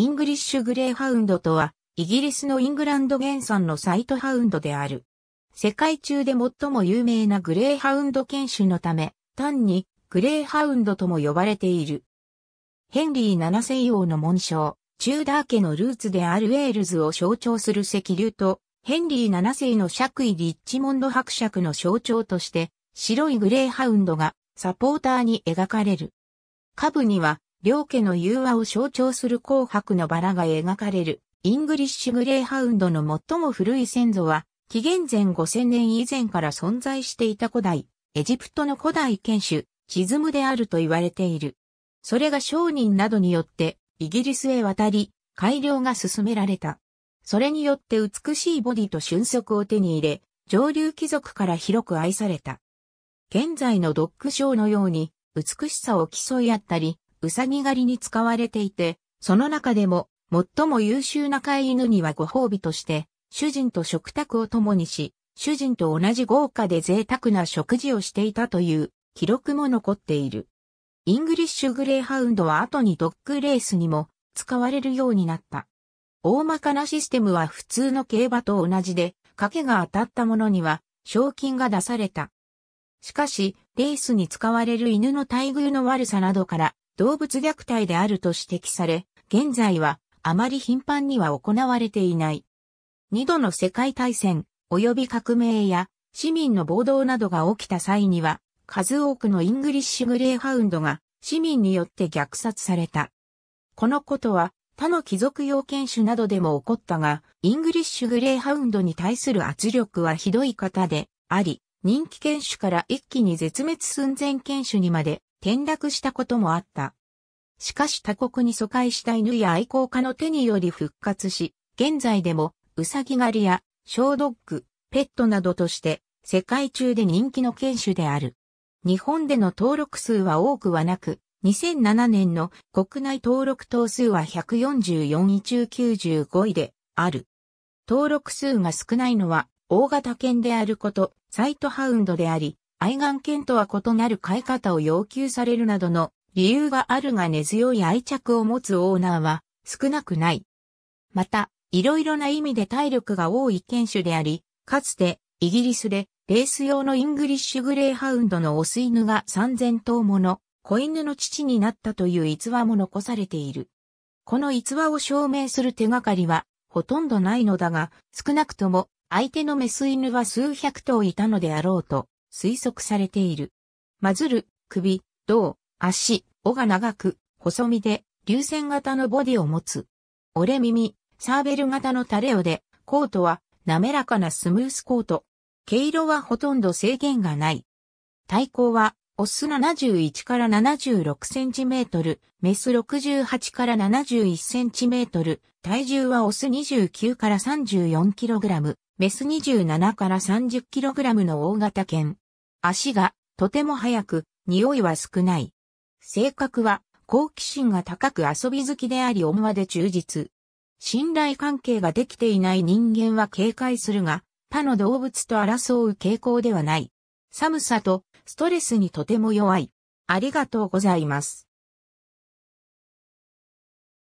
イングリッシュグレーハウンドとは、イギリスのイングランド原産のサイトハウンドである。世界中で最も有名なグレーハウンド犬種のため、単にグレーハウンドとも呼ばれている。ヘンリー七世王の紋章、チューダー家のルーツであるウェールズを象徴する石流と、ヘンリー七世の爵位リッチモンド伯爵の象徴として、白いグレーハウンドがサポーターに描かれる。下部には両家の融和を象徴する紅白のバラが描かれる、イングリッシュグレーハウンドの最も古い先祖は、紀元前5000年以前から存在していた古代、エジプトの古代犬種、チズムであると言われている。それが商人などによって、イギリスへ渡り、改良が進められた。それによって美しいボディと瞬足を手に入れ、上流貴族から広く愛された。現在のドッグショーのように、美しさを競い合ったり、うさぎ狩りに使われていて、その中でも、最も優秀な飼い犬にはご褒美として、主人と食卓を共にし、主人と同じ豪華で贅沢な食事をしていたという記録も残っている。イングリッシュグレーハウンドは後にドッグレースにも使われるようになった。大まかなシステムは普通の競馬と同じで、賭けが当たった者には賞金が出された。しかし、レースに使われる犬の待遇の悪さなどから、動物虐待であると指摘され、現在はあまり頻繁には行われていない。二度の世界大戦及び革命や市民の暴動などが起きた際には、数多くのイングリッシュグレーハウンドが市民によって虐殺された。このことは他の貴族用犬種などでも起こったが、イングリッシュグレーハウンドに対する圧力はひどい方であり、人気犬種から一気に絶滅寸前犬種にまで転落したこともあった。しかし他国に疎開した犬や愛好家の手により復活し、現在でも、ウサギ狩りや、小ドッグ、ペットなどとして、世界中で人気の犬種である。日本での登録数は多くはなく、2007年の国内登録頭数は144位中95位である。登録数が少ないのは大型犬であること、サイトハウンドであり、愛玩犬とは異なる飼い方を要求されるなどの理由があるが根強い愛着を持つオーナーは少なくない。また、いろいろな意味で体力が多い犬種であり、かつてイギリスでレース用のイングリッシュグレーハウンドのオス犬が3000頭もの子犬の父になったという逸話も残されている。この逸話を証明する手がかりはほとんどないのだが、少なくとも相手のメス犬は数百頭いたのであろうと推測されている。マズル、首、胴、足、尾が長く、細身で、流線型のボディを持つ。折れ耳、サーベル型のタレオで、コートは滑らかなスムースコート。毛色はほとんど制限がない。体高は、オス71から76センチメートル、メス68から71センチメートル、体重はオス29から34キログラム、メス27から30キログラムの大型犬。足がとても速く、匂いは少ない。性格は好奇心が高く遊び好きであり思わで忠実。信頼関係ができていない人間は警戒するが、他の動物と争う傾向ではない。寒さとストレスにとても弱い。ありがとうございます。